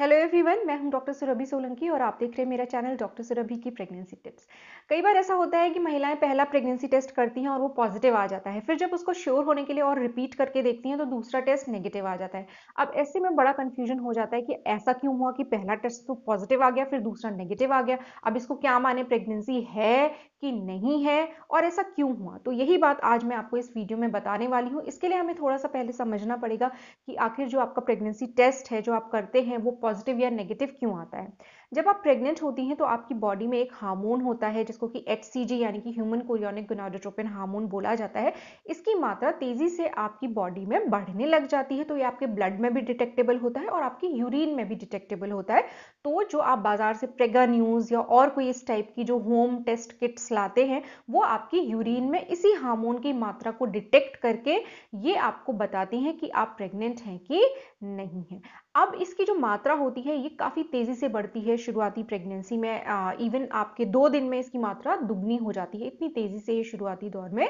hello everyone मैं हूं doctor Surabhi Solanki और आप देख रहे हैं मेरा चैनल डॉक्टर सुरभि की प्रेगनेंसी टिप्स कई बार ऐसा होता है कि महिलाएं पहला प्रेगनेंसी टेस्ट करती हैं और वो पॉजिटिव आ जाता है फिर जब उसको श्योर होने के लिए और रिपीट करके देखती हैं तो दूसरा टेस्ट नेगेटिव आ जाता है अब ऐसे में बड़ा कन्फ्यूजन हो जाता है कि ऐसा क्यों हुआ कि पहला टेस्ट तो पॉजिटिव आ गया फिर दूसरा नेगेटिव आ गया अब इसको क्या माने प्रेगनेंसी है कि नहीं है और ऐसा क्यों हुआ तो यही बात आज मैं आपको इस वीडियो में बताने वाली हूँ इसके लिए हमें थोड़ा सा पहले समझना पड़ेगा कि आखिर जो आपका प्रेगनेंसी टेस्ट है जो आप करते हैं वो पॉजिटिव या नेगेटिव क्यों आता है जब आप प्रेग्नेंट होती हैं तो आपकी बॉडी में एक हार्मोन होता है जिसको कि एच यानी कि ह्यूमन कोरियोनिक गोनाडोट्रोपिन हार्मोन बोला जाता है इसकी मात्रा तेजी से आपकी बॉडी में बढ़ने लग जाती है तो ये आपके ब्लड में भी डिटेक्टेबल होता है और आपकी यूरिन में भी डिटेक्टेबल होता है तो जो आप बाजार से प्रेगा न्यूज़ या और कोई इस टाइप की जो होम टेस्ट किट्स लाते हैं वो आपकी यूरिन में इसी हार्मोन की मात्रा को डिटेक्ट करके ये आपको बताती हैं कि आप प्रेग्नेंट हैं कि नहीं है अब इसकी जो मात्रा होती है ये काफ़ी तेज़ी से बढ़ती है शुरुआती प्रेगनेंसी में आ, इवन आपके दो दिन में इसकी मात्रा दुगनी हो जाती है इतनी तेज़ी से ये शुरुआती दौर में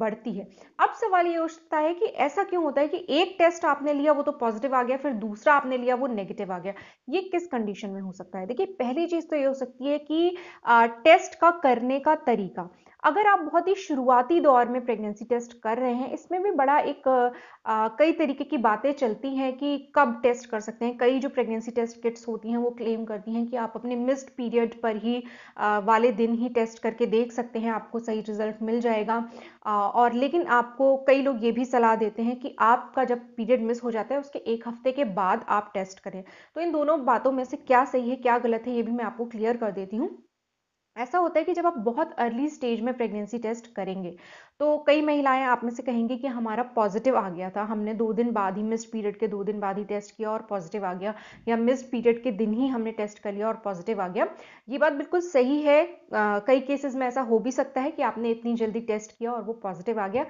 बढ़ती है अब सवाल ये उठता है कि ऐसा क्यों होता है कि एक टेस्ट आपने लिया वो तो पॉजिटिव आ गया फिर दूसरा आपने लिया वो नेगेटिव आ गया ये किस कंडीशन में हो सकता है देखिए पहली चीज़ तो ये हो सकती है कि आ, टेस्ट का करने का तरीका अगर आप बहुत ही शुरुआती दौर में प्रेगनेंसी टेस्ट कर रहे हैं इसमें भी बड़ा एक आ, कई तरीके की बातें चलती हैं कि कब टेस्ट कर सकते हैं कई जो प्रेगनेंसी टेस्ट किट्स होती हैं वो क्लेम करती हैं कि आप अपने मिस्ड पीरियड पर ही आ, वाले दिन ही टेस्ट करके देख सकते हैं आपको सही रिजल्ट मिल जाएगा आ, और लेकिन आपको कई लोग ये भी सलाह देते हैं कि आपका जब पीरियड मिस हो जाता है उसके एक हफ्ते के बाद आप टेस्ट करें तो इन दोनों बातों में से क्या सही है क्या गलत है ये भी मैं आपको क्लियर कर देती हूँ ऐसा होता है कि जब आप बहुत अर्ली स्टेज में प्रेगनेंसी टेस्ट करेंगे तो कई महिलाएं आप में से कहेंगी कि हमारा पॉजिटिव आ गया था हमने दो दिन बाद ही मिस्ड पीरियड के दो दिन बाद ही टेस्ट किया और पॉजिटिव आ गया या मिस्ड पीरियड के दिन ही हमने टेस्ट कर लिया और पॉजिटिव आ गया ये बात बिल्कुल सही है आ, कई केसेस में ऐसा हो भी सकता है कि आपने इतनी जल्दी टेस्ट किया और वो पॉजिटिव आ गया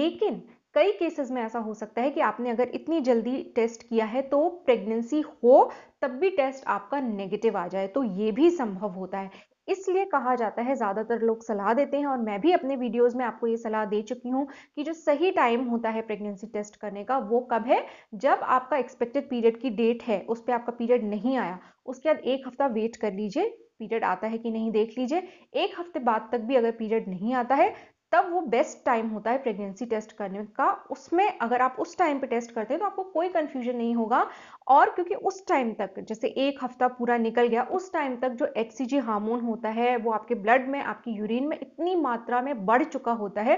लेकिन कई केसेस में ऐसा हो सकता है कि आपने अगर इतनी जल्दी टेस्ट किया है तो प्रेगनेंसी हो तब भी टेस्ट आपका नेगेटिव आ जाए तो ये भी संभव होता है इसलिए कहा जाता है ज़्यादातर लोग सलाह देते हैं और मैं भी अपने वीडियोस में आपको ये सलाह दे चुकी हूँ कि जो सही टाइम होता है प्रेगनेंसी टेस्ट करने का वो कब है जब आपका एक्सपेक्टेड पीरियड की डेट है उस पर आपका पीरियड नहीं आया उसके बाद एक हफ्ता वेट कर लीजिए पीरियड आता है कि नहीं देख लीजिए एक हफ्ते बाद तक भी अगर पीरियड नहीं आता है तब वो बेस्ट टाइम होता है प्रेगनेंसी टेस्ट करने का उसमें अगर आप उस टाइम पे टेस्ट करते हैं तो आपको कोई कन्फ्यूजन नहीं होगा और क्योंकि उस टाइम तक जैसे एक हफ्ता पूरा निकल गया उस टाइम तक जो एच हार्मोन होता है वो आपके ब्लड में आपकी यूरिन में इतनी मात्रा में बढ़ चुका होता है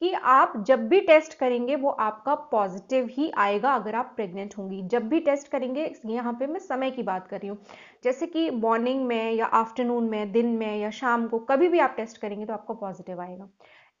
कि आप जब भी टेस्ट करेंगे वो आपका पॉजिटिव ही आएगा अगर आप प्रेग्नेंट होंगी जब भी टेस्ट करेंगे यहाँ पे मैं समय की बात कर रही हूँ जैसे कि मॉर्निंग में या आफ्टरनून में दिन में या शाम को कभी भी आप टेस्ट करेंगे तो आपको पॉजिटिव आएगा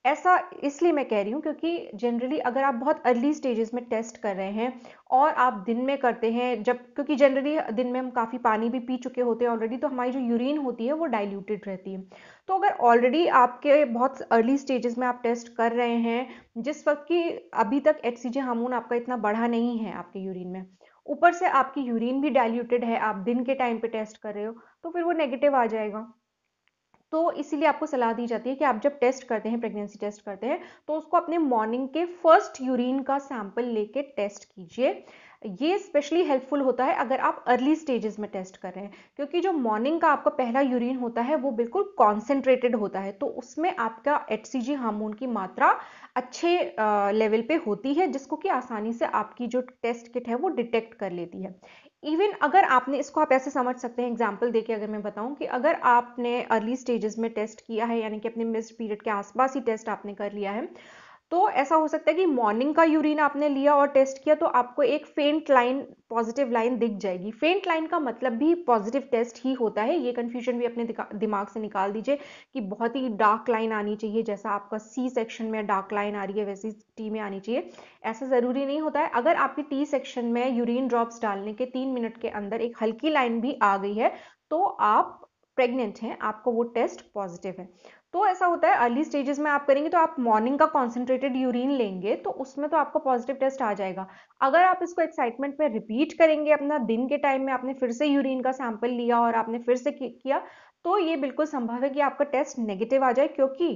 ऐसा इसलिए मैं कह रही हूँ क्योंकि जनरली अगर आप बहुत अर्ली स्टेजेस में टेस्ट कर रहे हैं और आप दिन में करते हैं जब क्योंकि जनरली दिन में हम काफ़ी पानी भी पी चुके होते हैं ऑलरेडी तो हमारी जो यूरिन होती है वो डाइल्यूटेड रहती है तो अगर ऑलरेडी आपके बहुत अर्ली स्टेजेस में आप टेस्ट कर रहे हैं जिस वक्त की अभी तक एच सी आपका इतना बढ़ा नहीं है आपके यूरिन में ऊपर से आपकी यूरिन भी डाइल्यूटेड है आप दिन के टाइम पे टेस्ट कर रहे हो तो फिर वो नेगेटिव आ जाएगा तो इसीलिए आपको सलाह दी जाती है कि आप जब टेस्ट करते हैं प्रेगनेंसी टेस्ट करते हैं तो उसको अपने मॉर्निंग के फर्स्ट यूरिन का सैंपल लेके टेस्ट कीजिए ये स्पेशली हेल्पफुल होता है अगर आप अर्ली स्टेजेस में टेस्ट कर रहे हैं क्योंकि जो मॉर्निंग का आपका पहला यूरिन होता है वो बिल्कुल कॉन्सेंट्रेटेड होता है तो उसमें आपका एच हार्मोन की मात्रा अच्छे लेवल पे होती है जिसको कि आसानी से आपकी जो टेस्ट किट है वो डिटेक्ट कर लेती है इवन अगर आपने इसको आप ऐसे समझ सकते हैं एग्जाम्पल देके अगर मैं बताऊं कि अगर आपने अर्ली स्टेजेस में टेस्ट किया है यानी कि अपने मिस्ड पीरियड के आसपास ही टेस्ट आपने कर लिया है तो ऐसा हो सकता है कि मॉर्निंग का यूरिन आपने लिया और टेस्ट किया तो आपको एक फेंट लाइन पॉजिटिव लाइन दिख जाएगी फेंट लाइन का मतलब भी पॉजिटिव टेस्ट ही होता है ये कंफ्यूजन भी अपने दिमाग से निकाल दीजिए कि बहुत ही डार्क लाइन आनी चाहिए जैसा आपका सी सेक्शन में डार्क लाइन आ रही है वैसी टी में आनी चाहिए ऐसा ज़रूरी नहीं होता है अगर आपकी टी सेक्शन में यूरिन ड्रॉप्स डालने के तीन मिनट के अंदर एक हल्की लाइन भी आ गई है तो आप प्रेग्नेंट हैं आपको वो टेस्ट पॉजिटिव है तो ऐसा होता है अर्ली स्टेजेस में आप करेंगे तो आप मॉर्निंग का कॉन्सेंट्रेटेड यूरिन लेंगे तो उसमें तो आपका पॉजिटिव टेस्ट आ जाएगा अगर आप इसको एक्साइटमेंट में रिपीट करेंगे अपना दिन के टाइम में आपने फिर से यूरिन का सैंपल लिया और आपने फिर से किया तो ये बिल्कुल संभव है कि आपका टेस्ट नेगेटिव आ जाए क्योंकि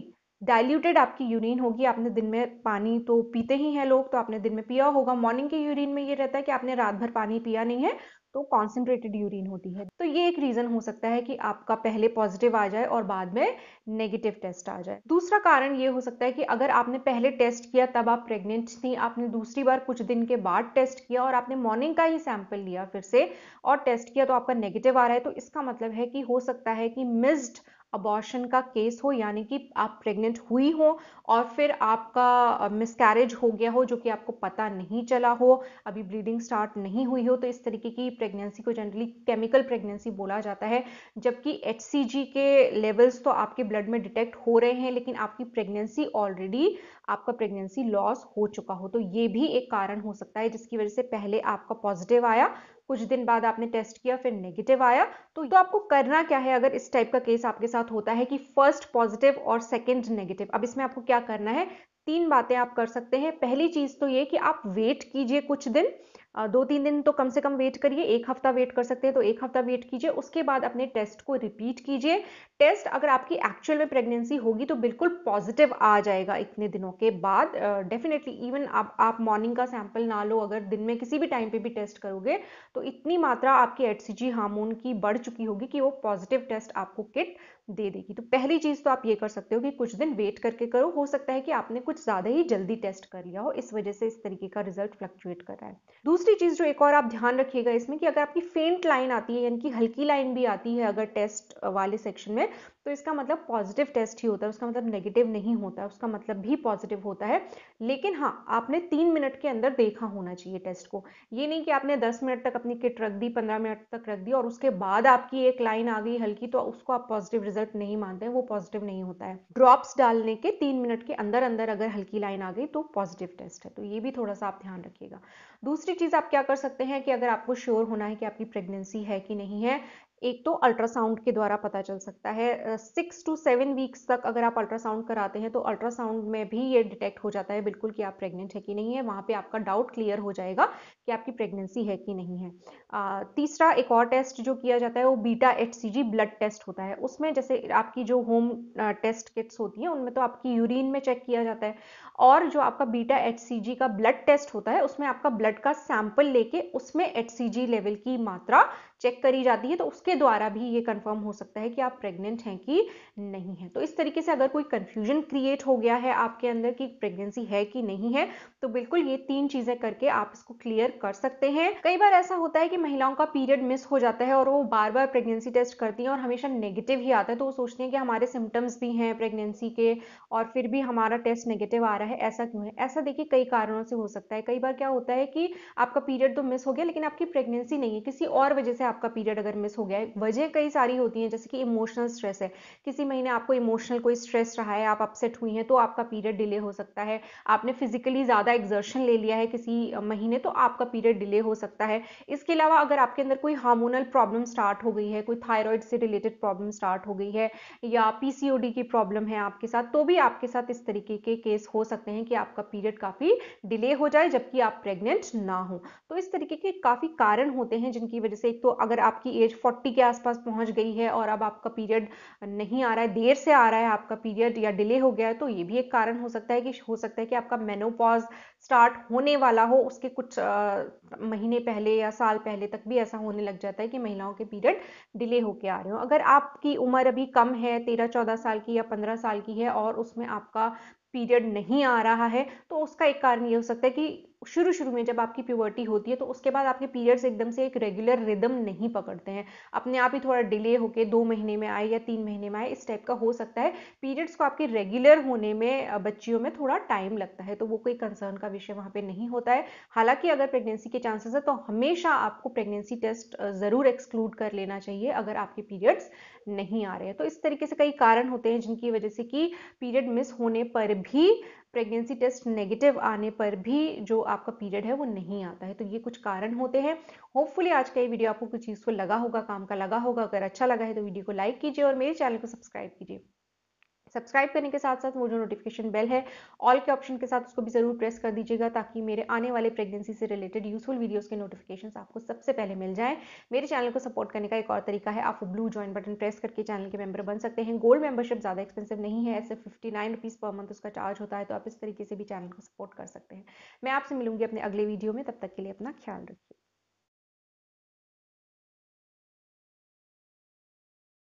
डायल्यूटेड आपकी यूरिन होगी आपने दिन में पानी तो पीते ही हैं लोग तो आपने दिन में पिया होगा मॉर्निंग के यूरिन में ये रहता है कि आपने रात भर पानी पिया नहीं है तो कॉन्सेंट्रेटेड यूरिन होती है तो ये एक रीज़न हो सकता है कि आपका पहले पॉजिटिव आ जाए और बाद में नेगेटिव टेस्ट आ जाए दूसरा कारण ये हो सकता है कि अगर आपने पहले टेस्ट किया तब आप प्रेग्नेंट थी आपने दूसरी बार कुछ दिन के बाद टेस्ट किया और आपने मॉर्निंग का ही सैंपल लिया फिर से और टेस्ट किया तो आपका नेगेटिव आ रहा है तो इसका मतलब है कि हो सकता है कि मिस्ड अबॉर्शन का केस हो यानी कि आप प्रेग्नेंट हुई हो और फिर आपका मिसकैरेज हो गया हो जो कि आपको पता नहीं चला हो अभी ब्लीडिंग स्टार्ट नहीं हुई हो तो इस तरीके की प्रेगनेंसी को जनरली केमिकल प्रेगनेंसी बोला जाता है जबकि एच के लेवल्स तो आपके ब्लड में डिटेक्ट हो रहे हैं लेकिन आपकी प्रेगनेंसी ऑलरेडी आपका प्रेगनेंसी लॉस हो चुका हो तो ये भी एक कारण हो सकता है जिसकी वजह से पहले आपका पॉजिटिव आया कुछ दिन बाद आपने टेस्ट किया फिर नेगेटिव आया तो, तो आपको करना क्या है अगर इस टाइप का केस आपके साथ होता है कि फर्स्ट पॉजिटिव और सेकेंड नेगेटिव अब इसमें आपको क्या करना है तीन बातें आप कर सकते हैं पहली चीज तो ये कि आप वेट कीजिए कुछ दिन दो तीन दिन तो कम से कम वेट करिए एक हफ्ता वेट कर सकते हैं तो एक हफ्ता वेट कीजिए उसके बाद अपने टेस्ट को रिपीट कीजिए टेस्ट अगर आपकी एक्चुअल में प्रेगनेंसी होगी तो बिल्कुल पॉजिटिव आ जाएगा इतने दिनों के बाद डेफिनेटली uh, इवन आप आप मॉर्निंग का सैंपल ना लो अगर दिन में किसी भी टाइम पे भी टेस्ट करोगे तो इतनी मात्रा आपकी एट हार्मोन की बढ़ चुकी होगी कि वो पॉजिटिव टेस्ट आपको किट दे देगी तो पहली चीज़ तो आप ये कर सकते हो कि कुछ दिन वेट करके करो हो सकता है कि आपने कुछ ज़्यादा ही जल्दी टेस्ट कर लिया हो इस वजह से इस तरीके का रिजल्ट फ्लक्चुएट कर रहा है दूसरी चीज़ जो एक और आप ध्यान रखिएगा इसमें कि अगर आपकी फेंट लाइन आती है यानी कि हल्की लाइन भी आती है अगर टेस्ट वाले सेक्शन में तो इसका मतलब पॉजिटिव टेस्ट ही होता है उसका मतलब नेगेटिव नहीं होता उसका मतलब भी पॉजिटिव होता है लेकिन हाँ आपने तीन मिनट के अंदर देखा होना चाहिए टेस्ट को ये नहीं कि आपने दस मिनट तक अपनी किट रख दी पंद्रह मिनट तक रख दी और उसके बाद आपकी एक लाइन आ गई हल्की तो उसको आप पॉजिटिव रिजल्ट नहीं मानते हैं वो पॉजिटिव नहीं होता है ड्रॉप्स डालने के तीन मिनट के अंदर अंदर अगर हल्की लाइन आ गई तो पॉजिटिव टेस्ट है तो ये भी थोड़ा सा आप ध्यान रखिएगा दूसरी चीज़ चीज़ आप क्या कर सकते हैं कि अगर आपको श्योर होना है कि आपकी प्रेगनेंसी है कि नहीं है एक तो अल्ट्रासाउंड के द्वारा पता चल सकता है सिक्स टू सेवन वीक्स तक अगर आप अल्ट्रासाउंड कराते हैं तो अल्ट्रासाउंड में भी ये डिटेक्ट हो जाता है बिल्कुल कि आप प्रेग्नेंट है कि नहीं है वहाँ पे आपका डाउट क्लियर हो जाएगा कि आपकी प्रेगनेंसी है कि नहीं है आ, तीसरा एक और टेस्ट जो किया जाता है वो बीटा एच ब्लड टेस्ट होता है उसमें जैसे आपकी जो होम टेस्ट किट्स होती हैं उनमें तो आपकी यूरिन में चेक किया जाता है और जो आपका बीटा एच का ब्लड टेस्ट होता है उसमें आपका ब्लड का सैंपल लेके उसमें एच लेवल की मात्रा चेक करी जाती है तो उसके द्वारा भी ये कंफर्म हो सकता है कि आप प्रेग्नेंट हैं कि नहीं है तो इस तरीके से अगर कोई कन्फ्यूजन क्रिएट हो गया है आपके अंदर कि प्रेगनेंसी है कि नहीं है तो बिल्कुल ये तीन चीज़ें करके आप इसको क्लियर कर सकते हैं कई बार ऐसा होता है कि महिलाओं का पीरियड मिस हो जाता है और वो बार बार प्रेगनेंसी टेस्ट करती हैं और हमेशा नेगेटिव ही आता है तो वो सोचती हैं कि हमारे सिम्टम्स भी हैं प्रेगनेंसी के और फिर भी हमारा टेस्ट नेगेटिव आ रहा है ऐसा क्यों है ऐसा देखिए कई कारणों से हो सकता है कई बार क्या होता है कि आपका पीरियड तो मिस हो गया लेकिन आपकी प्रेगनेंसी नहीं है किसी और वजह से आपका पीरियड अगर मिस हो गया है वजह कई सारी होती हैं जैसे कि इमोशनल स्ट्रेस है किसी महीने आपको इमोशनल कोई स्ट्रेस रहा है आप अपसेट हुई हैं तो आपका पीरियड डिले हो सकता है आपने फिजिकली ज़्यादा एग्जर्शन ले लिया है किसी महीने तो आपका पीरियड डिले हो सकता है इसके अलावा अगर आपके अंदर कोई हार्मोनल प्रॉब्लम स्टार्ट हो गई है कोई थायराइड से रिलेटेड प्रॉब्लम स्टार्ट हो गई है या पी की प्रॉब्लम है आपके साथ तो भी आपके साथ इस तरीके के केस हो सकते हैं कि आपका पीरियड काफ़ी डिले हो जाए जबकि आप प्रेग्नेंट ना हो तो इस तरीके के काफ़ी कारण होते हैं जिनकी वजह से एक तो अगर आपकी एज 40 के आसपास पहुंच गई है और अब आपका पीरियड नहीं आ रहा है देर से आ रहा है आपका पीरियड या डिले हो गया है तो ये भी एक कारण हो सकता है कि हो सकता है कि आपका मेनोपॉज स्टार्ट होने वाला हो उसके कुछ आ, महीने पहले या साल पहले तक भी ऐसा होने लग जाता है कि महिलाओं के पीरियड डिले होके आ रहे हो अगर आपकी उम्र अभी कम है तेरह चौदह साल की या पंद्रह साल की है और उसमें आपका पीरियड नहीं आ रहा है तो उसका एक कारण ये हो सकता है कि शुरू शुरू में जब आपकी प्यूवर्टी होती है तो उसके बाद आपके पीरियड्स एकदम से एक रेगुलर रिदम नहीं पकड़ते हैं अपने आप ही थोड़ा डिले होके दो महीने में आए या तीन महीने में आए इस टाइप का हो सकता है पीरियड्स को आपके रेगुलर होने में बच्चियों में थोड़ा टाइम लगता है तो वो कोई कंसर्न का विषय वहाँ पर नहीं होता है हालांकि अगर प्रेगनेंसी के चांसेस है तो हमेशा आपको प्रेगनेंसी टेस्ट ज़रूर एक्सक्लूड कर लेना चाहिए अगर आपके पीरियड्स नहीं आ रहे हैं तो इस तरीके से कई कारण होते हैं जिनकी वजह से कि पीरियड मिस होने पर भी प्रेगनेंसी टेस्ट नेगेटिव आने पर भी जो आपका पीरियड है वो नहीं आता है तो ये कुछ कारण होते हैं होपफुली आज का ये वीडियो आपको कुछ यूज़फुल लगा होगा काम का लगा होगा अगर अच्छा लगा है तो वीडियो को लाइक कीजिए और मेरे चैनल को सब्सक्राइब कीजिए सब्सक्राइब करने के साथ साथ वो जो नोटिफिकेशन बेल है ऑल के ऑप्शन के साथ उसको भी ज़रूर प्रेस कर दीजिएगा ताकि मेरे आने वाले प्रेगनेंसी से रिलेटेड यूजफुल वीडियोस के नोटिफिकेशन आपको सबसे पहले मिल जाए मेरे चैनल को सपोर्ट करने का एक और तरीका है आप ब्लू ज्वाइन बटन प्रेस करके चैनल के मेंबर बन सकते हैं गोल्ड मेंबरशिप ज़्यादा एक्सपेंसिव नहीं है ऐसे fifty nine rupees per month उसका चार्ज होता है तो आप इस तरीके से भी चैनल को सपोर्ट कर सकते हैं मैं आपसे मिलूंगी अपने अगले वीडियो में तब तक के लिए अपना ख्याल रखिए